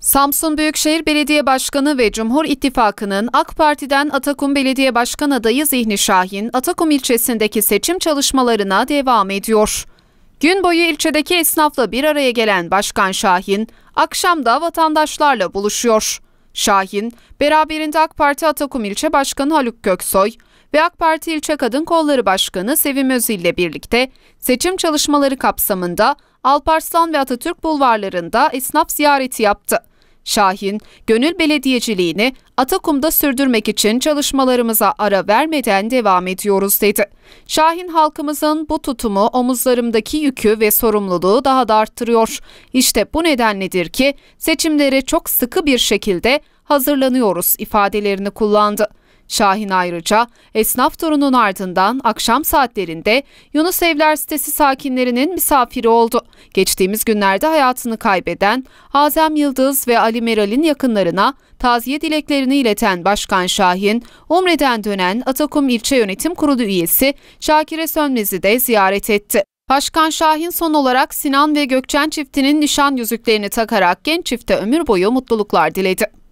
Samsun Büyükşehir Belediye Başkanı ve Cumhur İttifakı'nın AK Parti'den Atakum Belediye Başkan adayı Zihni Şahin, Atakum ilçesindeki seçim çalışmalarına devam ediyor. Gün boyu ilçedeki esnafla bir araya gelen Başkan Şahin, akşam da vatandaşlarla buluşuyor. Şahin, beraberinde AK Parti Atakum İlçe Başkanı Haluk Köksoy ve AK Parti İlçe Kadın Kolları Başkanı Sevim Özil ile birlikte seçim çalışmaları kapsamında Alparslan ve Atatürk bulvarlarında esnaf ziyareti yaptı. Şahin, gönül belediyeciliğini Atakum'da sürdürmek için çalışmalarımıza ara vermeden devam ediyoruz dedi. Şahin halkımızın bu tutumu omuzlarımdaki yükü ve sorumluluğu daha da arttırıyor. İşte bu nedenledir ki seçimlere çok sıkı bir şekilde hazırlanıyoruz ifadelerini kullandı. Şahin ayrıca esnaf torunun ardından akşam saatlerinde Yunus Evler sitesi sakinlerinin misafiri oldu. Geçtiğimiz günlerde hayatını kaybeden Azem Yıldız ve Ali Meral'in yakınlarına taziye dileklerini ileten Başkan Şahin, Umre'den dönen Atakum İlçe Yönetim Kurulu üyesi Şakire Sönmez'i de ziyaret etti. Başkan Şahin son olarak Sinan ve Gökçen çiftinin nişan yüzüklerini takarak genç çifte ömür boyu mutluluklar diledi.